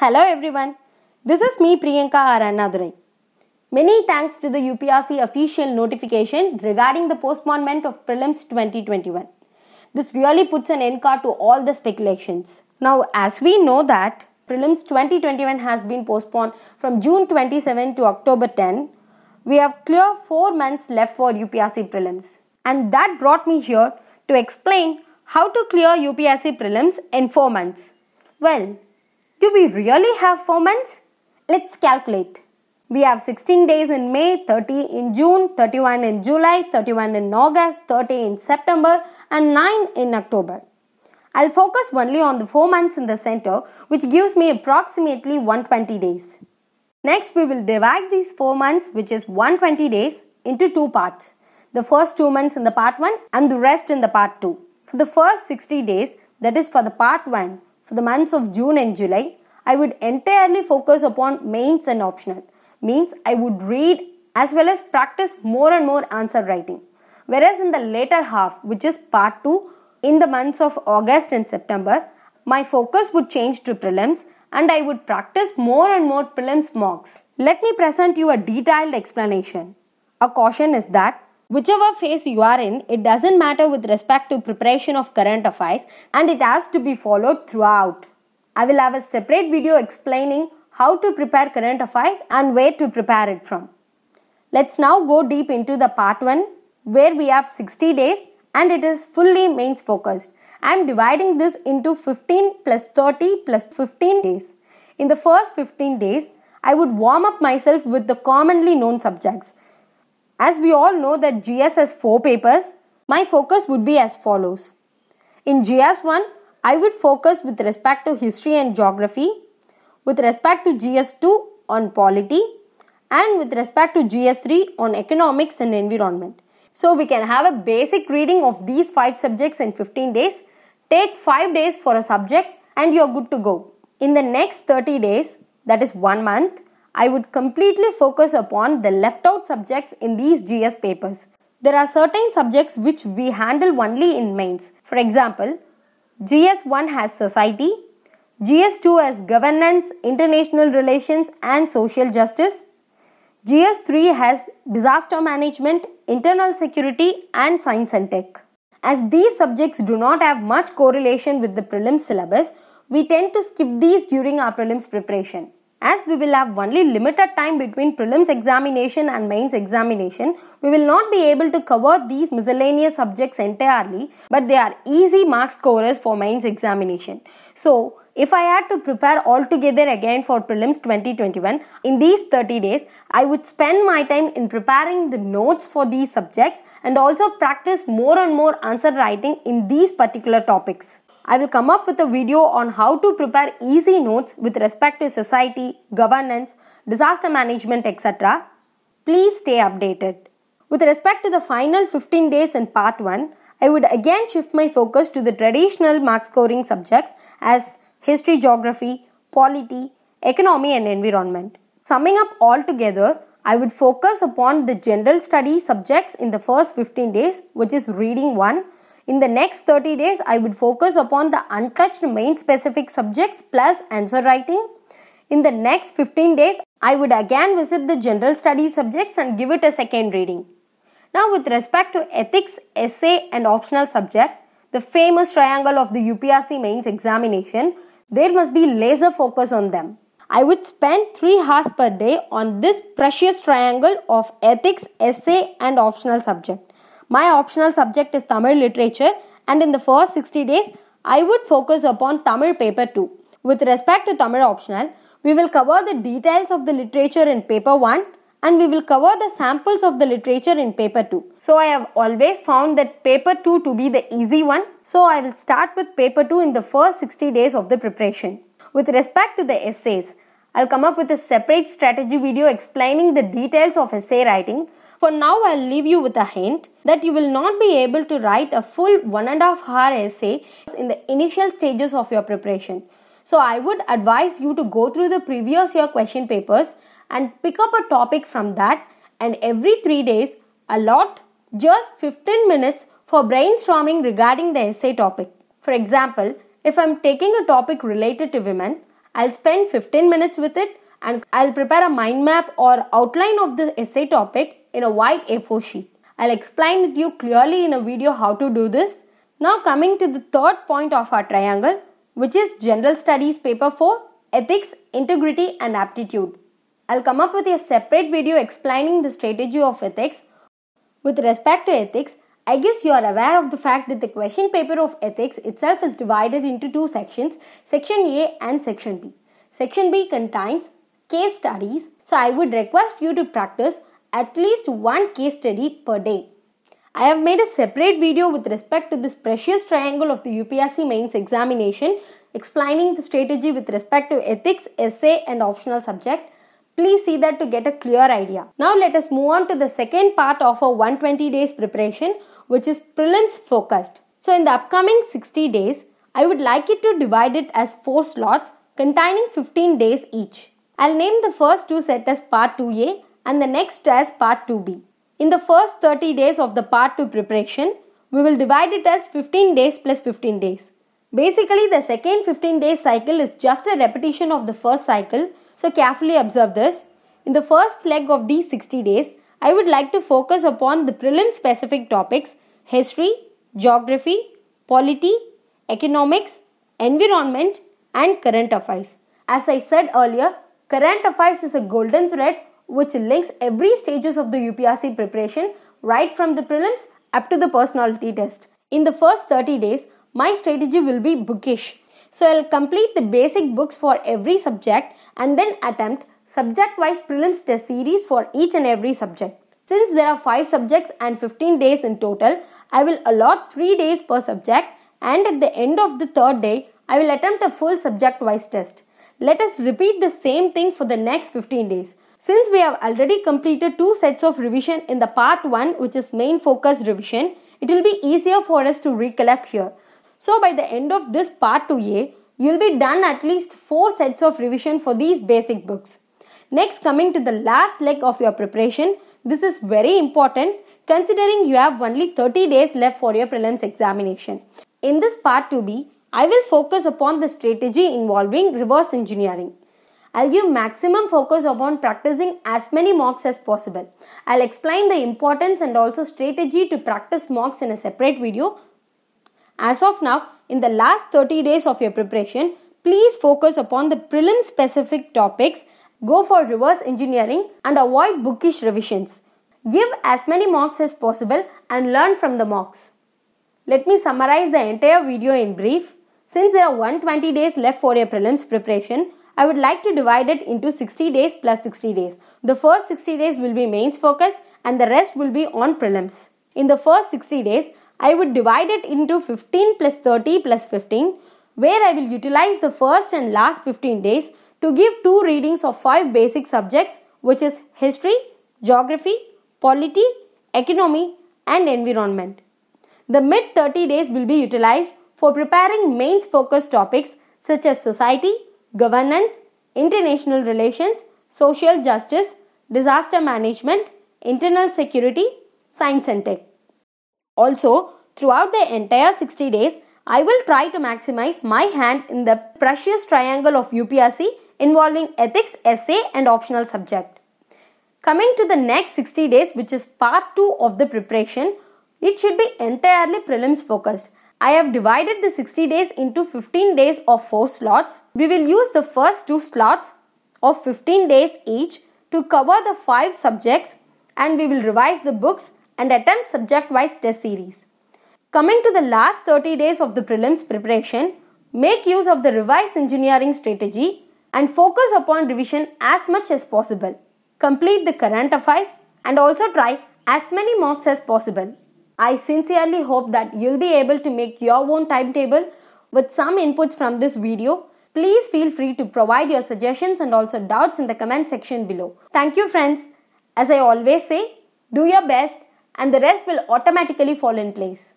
Hello everyone, this is me Priyanka Aranadurai. Many thanks to the UPSC official notification regarding the postponement of prelims 2021. This really puts an end to all the speculations. Now, as we know that prelims 2021 has been postponed from June 27 to October 10, we have clear 4 months left for UPSC prelims. And that brought me here to explain how to clear UPSC prelims in 4 months. Well, do we really have 4 months? Let's calculate. We have 16 days in May, 30 in June, 31 in July, 31 in August, 30 in September, and 9 in October. I'll focus only on the 4 months in the center, which gives me approximately 120 days. Next, we will divide these 4 months, which is 120 days, into two parts. The first 2 months in the part 1 and the rest in the part 2. For the first 60 days, that is for the part 1, for the months of June and July, I would entirely focus upon mains and optional. Means I would read as well as practice more and more answer writing. Whereas in the later half, which is part 2, in the months of August and September, my focus would change to prelims and I would practice more and more prelims mocks. Let me present you a detailed explanation. A caution is that whichever phase you are in, it doesn't matter with respect to preparation of current affairs and it has to be followed throughout. I will have a separate video explaining how to prepare current affairs and where to prepare it from. Let's now go deep into the part 1 where we have 60 days and it is fully mains focused. I am dividing this into 15 plus 30 plus 15 days. In the first 15 days, I would warm up myself with the commonly known subjects. As we all know that GS has 4 papers, my focus would be as follows. In GS 1, I would focus with respect to history and geography, with respect to GS2 on polity, and with respect to GS3 on economics and environment. So we can have a basic reading of these 5 subjects in 15 days. Take 5 days for a subject and you're good to go. In the next 30 days, that is 1 month, I would completely focus upon the left out subjects in these GS papers. There are certain subjects which we handle only in mains. For example, GS1 has society, GS2 has governance, international relations, and social justice. GS3 has disaster management, internal security, and science and tech. As these subjects do not have much correlation with the prelims syllabus, we tend to skip these during our prelims preparation. As we will have only limited time between prelims examination and mains examination, we will not be able to cover these miscellaneous subjects entirely, but they are easy mark scorers for mains examination. So, if I had to prepare altogether again for prelims 2021 in these 30 days, I would spend my time in preparing the notes for these subjects and also practice more and more answer writing in these particular topics. I will come up with a video on how to prepare easy notes with respect to society, governance, disaster management, etc. Please stay updated. With respect to the final 15 days in part 1, I would again shift my focus to the traditional mark scoring subjects as history, geography, polity, economy, and environment. Summing up all together, I would focus upon the general study subjects in the first 15 days, which is reading 1, in the next 30 days, I would focus upon the untouched main specific subjects plus answer writing. In the next 15 days, I would again visit the general study subjects and give it a second reading. Now, with respect to ethics, essay, and optional subject, the famous triangle of the UPSC mains examination, there must be laser focus on them. I would spend 3 hours per day on this precious triangle of ethics, essay, and optional subject. My optional subject is Tamil literature and in the first 60 days, I would focus upon Tamil paper 2. With respect to Tamil optional, we will cover the details of the literature in paper 1 and we will cover the samples of the literature in paper 2. So I have always found that paper 2 to be the easy one. So I will start with paper 2 in the first 60 days of the preparation. With respect to the essays, I'll come up with a separate strategy video explaining the details of essay writing for now, I'll leave you with a hint that you will not be able to write a full one and a half hour essay in the initial stages of your preparation. So, I would advise you to go through the previous year question papers and pick up a topic from that, and every three days, allot just 15 minutes for brainstorming regarding the essay topic. For example, if I'm taking a topic related to women, I'll spend 15 minutes with it and I'll prepare a mind map or outline of the essay topic in a white A4 sheet. I'll explain it you clearly in a video how to do this. Now coming to the third point of our triangle which is General Studies paper 4 Ethics, Integrity and Aptitude. I'll come up with a separate video explaining the strategy of ethics. With respect to ethics, I guess you are aware of the fact that the question paper of ethics itself is divided into two sections, section A and section B. Section B contains case studies, so I would request you to practice at least one case study per day. I have made a separate video with respect to this precious triangle of the UPSC mains examination explaining the strategy with respect to ethics, essay and optional subject. Please see that to get a clear idea. Now let us move on to the second part of our 120 days preparation which is prelims focused. So in the upcoming 60 days, I would like it to divide it as 4 slots containing 15 days each. I'll name the first two set as part 2A and the next as part 2b. In the first 30 days of the part 2 preparation, we will divide it as 15 days plus 15 days. Basically, the second 15 days cycle is just a repetition of the first cycle, so carefully observe this. In the first leg of these 60 days, I would like to focus upon the prelim specific topics history, geography, polity, economics, environment, and current affairs. As I said earlier, current affairs is a golden thread which links every stages of the UPSC preparation right from the prelims up to the personality test. In the first 30 days, my strategy will be bookish. So I'll complete the basic books for every subject and then attempt subject wise prelims test series for each and every subject. Since there are 5 subjects and 15 days in total, I will allot 3 days per subject and at the end of the third day, I will attempt a full subject wise test. Let us repeat the same thing for the next 15 days. Since we have already completed two sets of revision in the part 1 which is main focus revision, it will be easier for us to recollect here. So by the end of this part 2A, you'll be done at least 4 sets of revision for these basic books. Next coming to the last leg of your preparation, this is very important considering you have only 30 days left for your prelims examination. In this part 2B, I will focus upon the strategy involving reverse engineering. I'll give maximum focus upon practicing as many mocks as possible. I'll explain the importance and also strategy to practice mocks in a separate video. As of now, in the last 30 days of your preparation, please focus upon the prelim specific topics, go for reverse engineering and avoid bookish revisions. Give as many mocks as possible and learn from the mocks. Let me summarize the entire video in brief. Since there are 120 days left for your prelims preparation, I would like to divide it into 60 days plus 60 days. The first 60 days will be mains focused and the rest will be on prelims. In the first 60 days, I would divide it into 15 plus 30 plus 15 where I will utilize the first and last 15 days to give two readings of five basic subjects which is history, geography, polity, economy and environment. The mid 30 days will be utilized for preparing mains focused topics such as society, governance, international relations, social justice, disaster management, internal security, science and tech. Also, throughout the entire 60 days, I will try to maximize my hand in the precious triangle of UPRC involving ethics, essay, and optional subject. Coming to the next 60 days, which is part 2 of the preparation, it should be entirely prelims focused I have divided the 60 days into 15 days of 4 slots. We will use the first 2 slots of 15 days each to cover the 5 subjects and we will revise the books and attempt subject wise test series. Coming to the last 30 days of the prelims preparation, make use of the revised engineering strategy and focus upon revision as much as possible. Complete the current affairs and also try as many mocks as possible. I sincerely hope that you'll be able to make your own timetable with some inputs from this video. Please feel free to provide your suggestions and also doubts in the comment section below. Thank you, friends. As I always say, do your best and the rest will automatically fall in place.